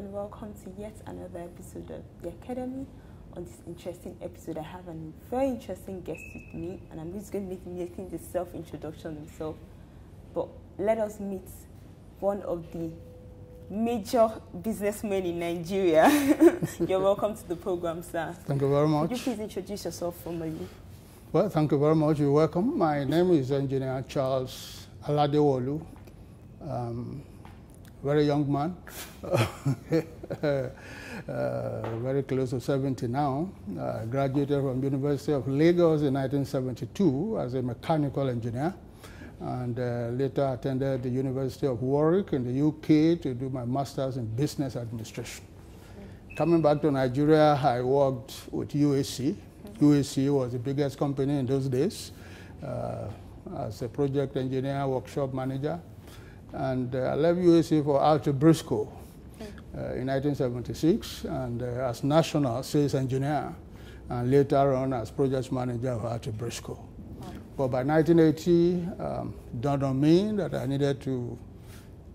and welcome to yet another episode of the Academy. On this interesting episode, I have a very interesting guest with me, and I'm just going to be making the self introduction himself. But let us meet one of the major businessmen in Nigeria. You're welcome to the program, sir. Thank you very much. Could you please introduce yourself formally? Well, thank you very much. You're welcome. My name is Engineer Charles Aladewolu. Um, very young man, uh, very close to 70 now. Uh, graduated from University of Lagos in 1972 as a mechanical engineer and uh, later attended the University of Warwick in the UK to do my master's in business administration. Coming back to Nigeria, I worked with UAC. UAC was the biggest company in those days uh, as a project engineer, workshop manager. And uh, I left UAC for Alto Briscoe uh, in 1976 and uh, as national sales engineer and later on as project manager of Alto Briscoe. But by 1980, um, dawned on me that I needed to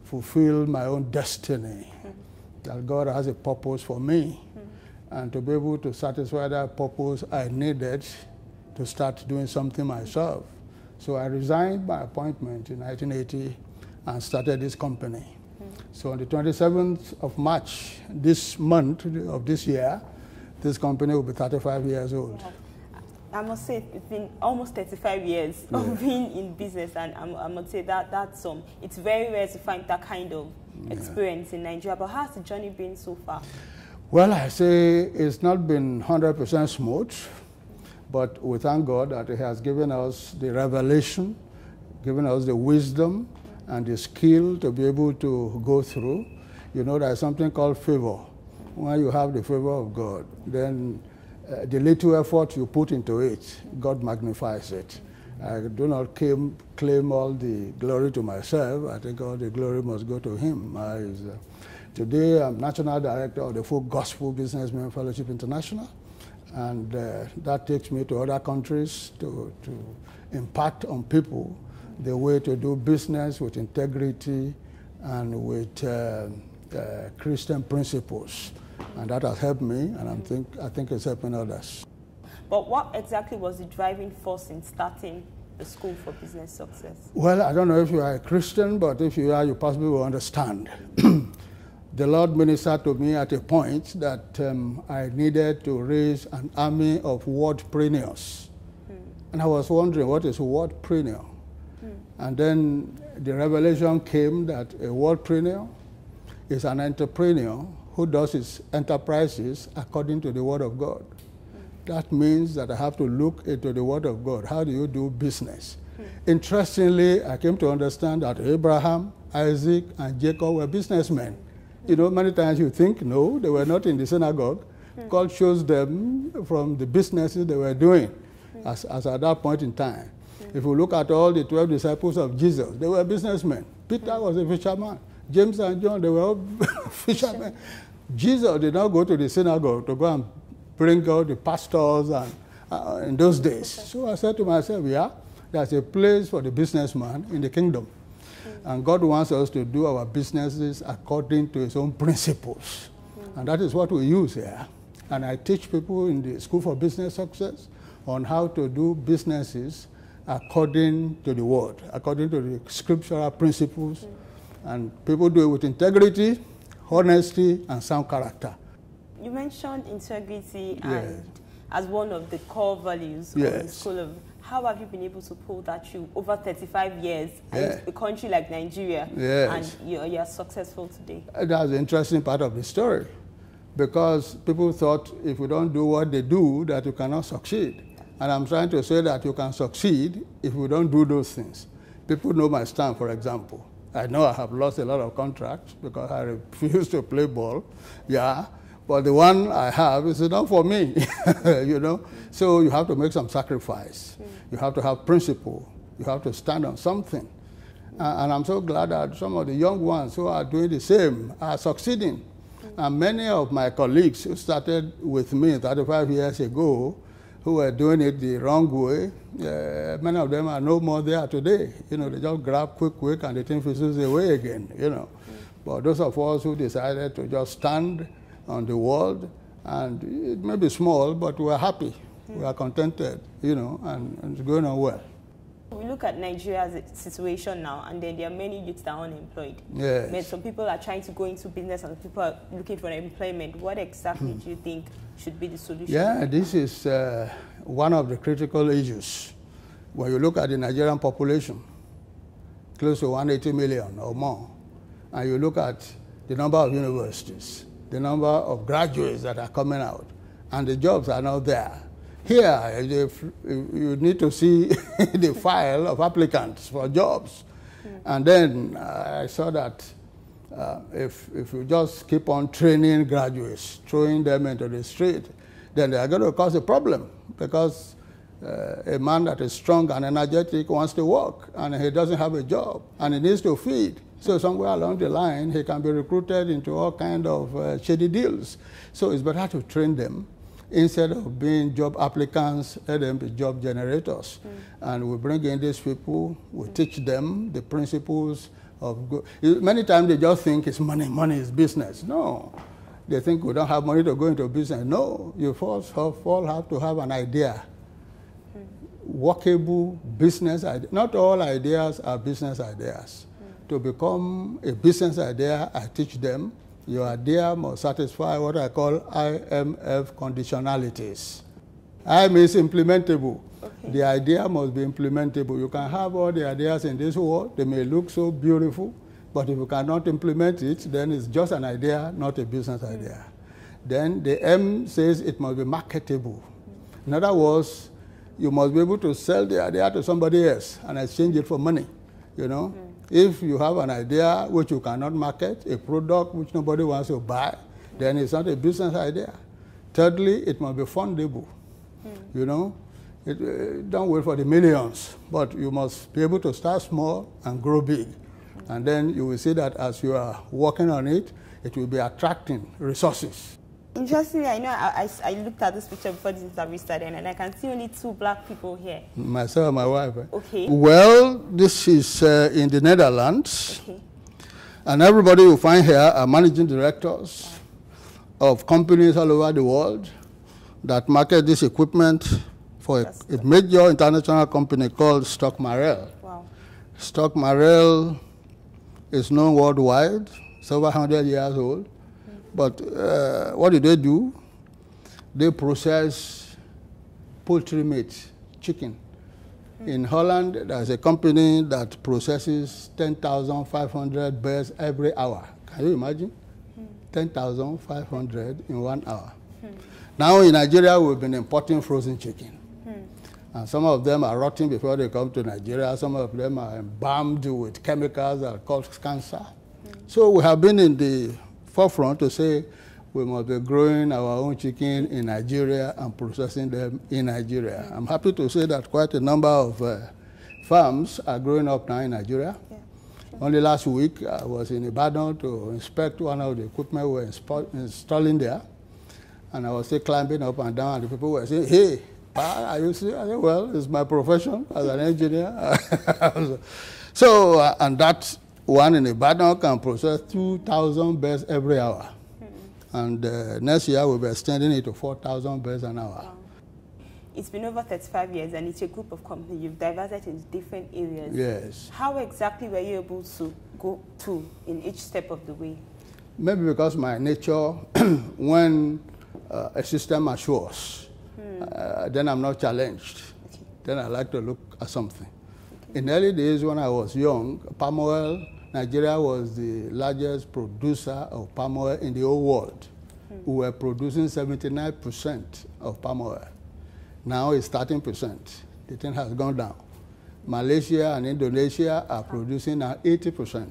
fulfill my own destiny, mm. that God has a purpose for me. Mm. And to be able to satisfy that purpose, I needed to start doing something myself. So I resigned my appointment in 1980 and started this company. So on the 27th of March this month of this year, this company will be 35 years old. Yeah. I must say it's been almost 35 years yeah. of being in business and i must say that that's um, it's very rare to find that kind of experience yeah. in Nigeria. But how's the journey been so far? Well, I say it's not been 100% smooth, but we thank God that he has given us the revelation, given us the wisdom, and the skill to be able to go through. You know, there's something called favor. When you have the favor of God, then uh, the little effort you put into it, God magnifies it. I do not claim, claim all the glory to myself. I think all the glory must go to Him. I, uh, today, I'm National Director of the Full Gospel Businessmen Fellowship International, and uh, that takes me to other countries to, to impact on people the way to do business with integrity and with uh, uh, Christian principles. And that has helped me, and I think, I think it's helping others. But what exactly was the driving force in starting the School for Business Success? Well, I don't know if you are a Christian, but if you are, you possibly will understand. the Lord ministered to me at a point that um, I needed to raise an army of wordpreneurs. Hmm. And I was wondering, what is wordpreneur? Hmm. And then the revelation came that a worldpreneur is an entrepreneur who does his enterprises according to the Word of God. Hmm. That means that I have to look into the Word of God. How do you do business? Hmm. Interestingly, I came to understand that Abraham, Isaac, and Jacob were businessmen. You know, many times you think, no, they were not in the synagogue. God shows them from the businesses they were doing as, as at that point in time. If you look at all the 12 disciples of Jesus, they were businessmen. Peter hmm. was a fisherman. James and John, they were fishermen. Jesus did not go to the synagogue to go and bring out the pastors and uh, in those days. So I said to myself, yeah, there's a place for the businessman in the kingdom. Hmm. And God wants us to do our businesses according to his own principles. Hmm. And that is what we use here. And I teach people in the School for Business Success on how to do businesses according to the word, according to the scriptural principles. And people do it with integrity, honesty, and sound character. You mentioned integrity yes. as one of the core values yes. of the School of. How have you been able to pull that through over 35 years in a country like Nigeria? Yes. And you're, you're successful today. That's the interesting part of the story because people thought if we don't do what they do, that you cannot succeed. And I'm trying to say that you can succeed if you don't do those things. People know my stand, for example. I know I have lost a lot of contracts because I refuse to play ball. Yeah. But the one I have is enough for me, you know. So you have to make some sacrifice. Mm. You have to have principle. You have to stand on something. and I'm so glad that some of the young ones who are doing the same are succeeding. Mm. And many of my colleagues who started with me 35 years ago who were doing it the wrong way, uh, many of them are no more there today. You know, they just grab quick, quick, and the thing fizzles away again, you know. Mm. But those of us who decided to just stand on the world, and it may be small, but we're happy, mm. we are contented, you know, and, and it's going on well. We look at Nigeria's situation now, and then there are many youths that are unemployed. Yes. some people are trying to go into business, and people are looking for employment. What exactly hmm. do you think should be the solution? Yeah, this is uh, one of the critical issues. When you look at the Nigerian population, close to 180 million or more, and you look at the number of universities, the number of graduates that are coming out, and the jobs are not there here, you need to see the file of applicants for jobs. Hmm. And then uh, I saw that uh, if, if you just keep on training graduates, throwing them into the street, then they are going to cause a problem because uh, a man that is strong and energetic wants to work and he doesn't have a job and he needs to feed. So somewhere along the line, he can be recruited into all kind of uh, shady deals. So it's better to train them Instead of being job applicants, let them be job generators. Mm. And we bring in these people, we teach them the principles of Many times they just think it's money, money is business. No. They think we don't have money to go into business. No, you first have, all have to have an idea. Mm. Workable business idea. Not all ideas are business ideas. Mm. To become a business idea, I teach them your idea must satisfy what I call IMF conditionalities. I means implementable. Okay. The idea must be implementable. You can have all the ideas in this world. They may look so beautiful, but if you cannot implement it, then it's just an idea, not a business mm -hmm. idea. Then the M says it must be marketable. In other words, you must be able to sell the idea to somebody else and exchange it for money, you know. Mm -hmm. If you have an idea which you cannot market, a product which nobody wants to buy, then it's not a business idea. Thirdly, it must be fundable. Mm. You know, it, uh, don't wait for the millions, but you must be able to start small and grow big. And then you will see that as you are working on it, it will be attracting resources. Interestingly, I know I, I, I, looked at this picture before this interview started, and I can see only two black people here. Myself and my wife. Eh? Okay. Well, this is uh, in the Netherlands. Okay. And everybody you find here are managing directors of companies all over the world that market this equipment for a, a major international company called Stockmarel. Wow. Stockmarel is known worldwide, several 100 years old. But uh, what do they do? They process poultry meat, chicken. Hmm. In Holland, there's a company that processes 10,500 birds every hour. Can you imagine? Hmm. 10,500 in one hour. Hmm. Now in Nigeria, we've been importing frozen chicken. And some of them are rotting before they come to Nigeria. Some of them are embalmed with chemicals that cause cancer. So we have been in the forefront to say we must be growing our own chicken in Nigeria and processing them in Nigeria. I'm happy to say that quite a number of uh, farms are growing up now in Nigeria. Yeah. Only last week, I was in Ibadan to inspect one of the equipment we were installing there. And I was still climbing up and down, and the people were saying, hey, are you serious? I said, well, it's my profession as an engineer. so, uh, and that one in Ibadan can process 2,000 beds every hour. Mm. And uh, next year we'll be extending it to 4,000 beds an hour. Wow. It's been over 35 years and it's a group of companies. You've diverted into different areas. Yes. How exactly were you able to go to in each step of the way? Maybe because my nature, when uh, a system assures, hmm. uh, then I'm not challenged. Okay. Then I like to look at something. In early days when I was young, palm oil Nigeria was the largest producer of palm oil in the whole world. Mm. We were producing 79% of palm oil. Now it's 13%. The thing has gone down. Malaysia and Indonesia are ah. producing now 80%.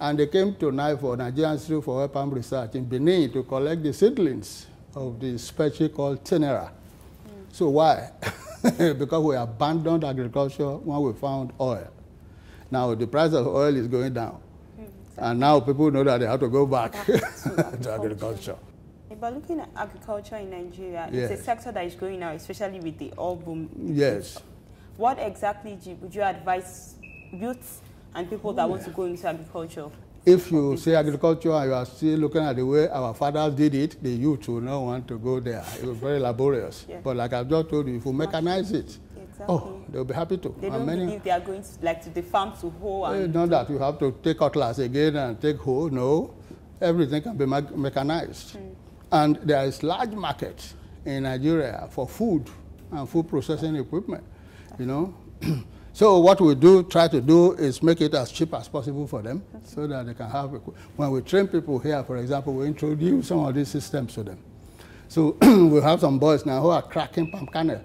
And they came tonight for Nigerian Institute for Oil Palm Research in Benin to collect the seedlings of the species called tenera. Mm. So why? because we abandoned agriculture when we found oil. Now the price of oil is going down. Exactly. And now people know that they have to go back, back to, agriculture. to agriculture. But looking at agriculture in Nigeria, yes. it's a sector that is growing now, especially with the oil boom. Yes. What exactly would you advise youths and people that yeah. want to go into agriculture? If you say agriculture and you are still looking at the way our fathers did it, the youth will not want to go there. It was very laborious. Yeah. But like I've just told you, if you mechanize it, Exactly. Oh, they'll be happy to. They and don't many, believe they are going to, like, to the farm to hoe. Eh, and it's not that you have to take cutlass again and take hoe. No, everything can be mechanized. Mm. And there is large market in Nigeria for food and food processing equipment, you know. so what we do, try to do is make it as cheap as possible for them okay. so that they can have, when we train people here, for example, we introduce some of these systems to them. So we have some boys now who are cracking palm kernel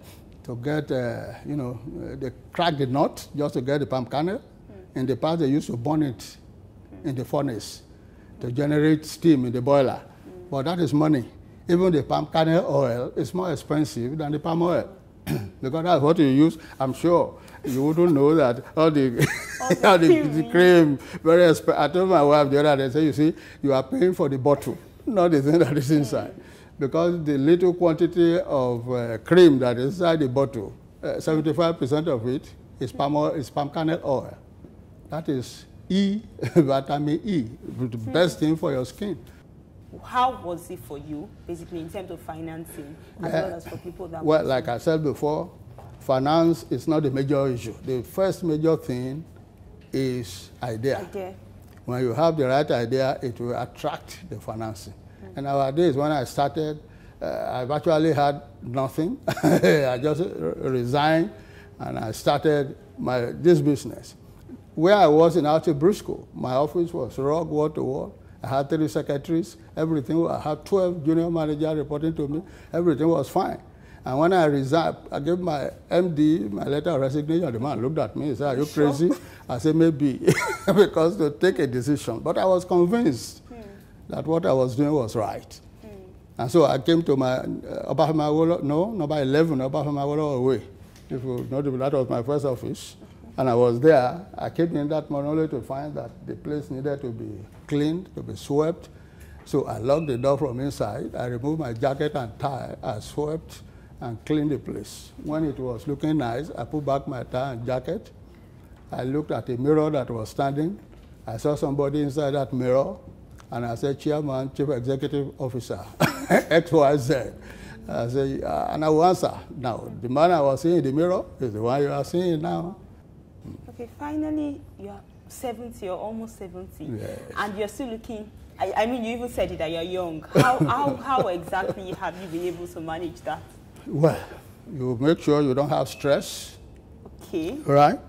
to get, uh, you know, uh, they cracked the nut just to get the palm kernel. Mm. In the past, they used to burn it hmm. in the furnace to generate steam in the boiler. Hmm. But that is money. Even the palm kernel oil is more expensive than the palm oil. because that's what you use. I'm sure you wouldn't know that all the, all the, the cream, very expensive. I told my wife the other day, say, you see, you are paying for the bottle, not the thing that is inside. Hmm. because the little quantity of uh, cream that is inside the bottle, 75% uh, of it is palm, oil, is palm kernel oil. That is E, vitamin E, the best thing for your skin. How was it for you, basically, in terms of financing, as well as for people that... Well, like I said before, finance is not the major issue. The first major thing is idea. idea. When you have the right idea, it will attract the financing. -hmm. And our days when I started, uh, I've actually had nothing. I just resigned and I started my, this business. Where I was in Altibrisco, my office was rock wall to wall. I had three secretaries, everything. I had 12 junior managers reporting to me. Everything was fine. And when I resigned, I gave my MD my letter of resignation. The man looked at me and said, Are you crazy? I said, Maybe, because to take a decision. But I was convinced that what I was doing was right. Mm. And so I came to my uh, Obafemi no, number 11, Obafemi Awolowo Way. If you know, that was my first office. Mm-hmm. And I was there. I came in that morning only to find that the place needed to be cleaned, to be swept. So I locked the door from inside. I removed my jacket and tie. I swept and cleaned the place. When it was looking nice, I put back my tie and jacket. I looked at the mirror that was standing. I saw somebody inside that mirror. And I said, Chairman, Chief Executive Officer, XYZ. I said, uh, and I will answer now. The man I was seeing in the mirror is the one you are seeing now. Okay, finally, you are 70 or almost 70, yes. and you're still looking. I, I mean, you even said it that you're young. How, how, how exactly have you been able to manage that? Well, you make sure you don't have stress. Okay. Right?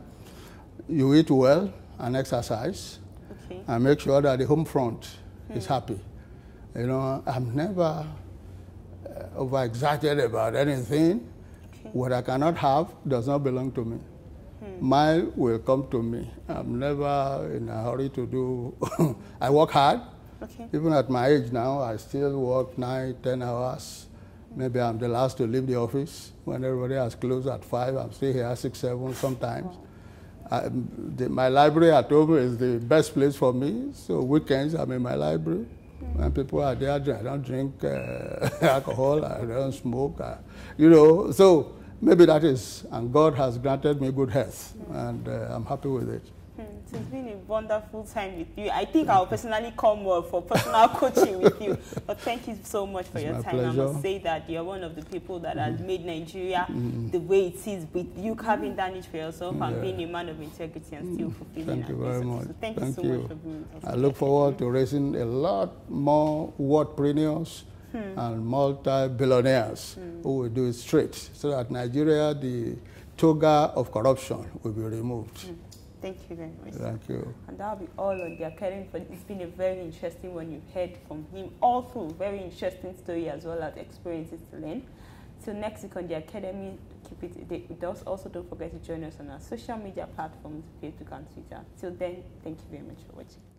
You eat well and exercise. Okay. And make sure that the home front is happy. You know, I'm never uh, overexcited about anything. Okay. What I cannot have does not belong to me. Hmm. Mine will come to me. I'm never in a hurry to do. I work hard. Okay. Even at my age now, I still work nine, ten hours. Maybe I'm the last to leave the office when everybody has closed at five. I'm still here at six, seven sometimes. Wow. I, the, my library at home is the best place for me. So weekends, I'm in my library. When mm. people are there, I don't drink uh, alcohol, I don't smoke, I, you know. So maybe that is, and God has granted me good health, mm. and uh, I'm happy with it. Hmm, it has been a wonderful time with you. I think I'll personally come more for personal coaching with you. But thank you so much for it's your time. Pleasure. I must say that you're one of the people that mm. has mm-hmm. made Nigeria mm. the way it is with you having done it for yourself yeah. and being a man of integrity and still mm-hmm. fulfilling Thank you very much. So thank, thank, you so you. much for being with us. I look forward to raising a lot more wordpreneurs hmm. and multi-billionaires hmm. who will do it straight so that Nigeria, the toga of corruption will be removed. Hmm. Thank you very much. Thank you. And that'll be all on their caring for. It's been a very interesting one. You've heard from him all through. Very interesting story as well as experiences to learn. Till so next week on the Academy, keep it they, with us. Also, don't forget to join us on our social media platforms, Facebook and Twitter. Till then, thank you very much for watching.